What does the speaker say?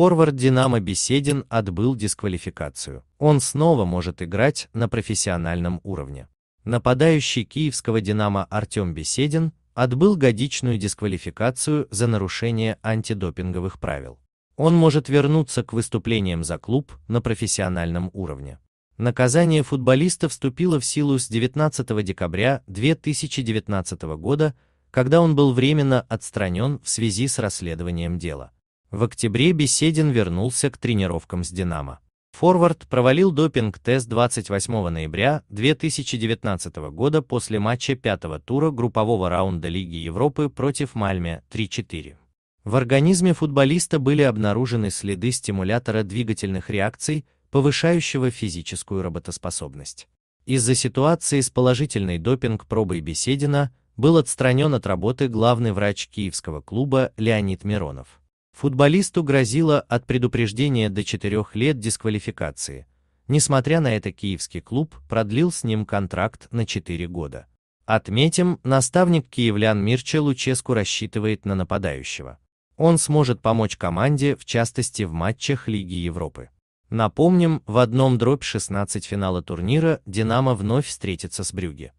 Форвард «Динамо» Беседин отбыл дисквалификацию. Он снова может играть на профессиональном уровне. Нападающий киевского «Динамо» Артем Беседин отбыл годичную дисквалификацию за нарушение антидопинговых правил. Он может вернуться к выступлениям за клуб на профессиональном уровне. Наказание футболиста вступило в силу с 19 декабря 2019 года, когда он был временно отстранен в связи с расследованием дела. В октябре Беседин вернулся к тренировкам с «Динамо». Форвард провалил допинг-тест 28 ноября 2019 года после матча пятого тура группового раунда Лиги Европы против Мальме 3-4. В организме футболиста были обнаружены следы стимулятора двигательных реакций, повышающего физическую работоспособность. Из-за ситуации с положительной допинг-пробой Беседина был отстранен от работы главный врач киевского клуба Леонид Миронов. Футболисту грозило от предупреждения до четырех лет дисквалификации. Несмотря на это, киевский клуб продлил с ним контракт на четыре года. Отметим, наставник киевлян Мирче Луческу рассчитывает на нападающего. Он сможет помочь команде, в частности в матчах Лиги Европы. Напомним, в одном дробь 16 финала турнира «Динамо» вновь встретится с Брюгге.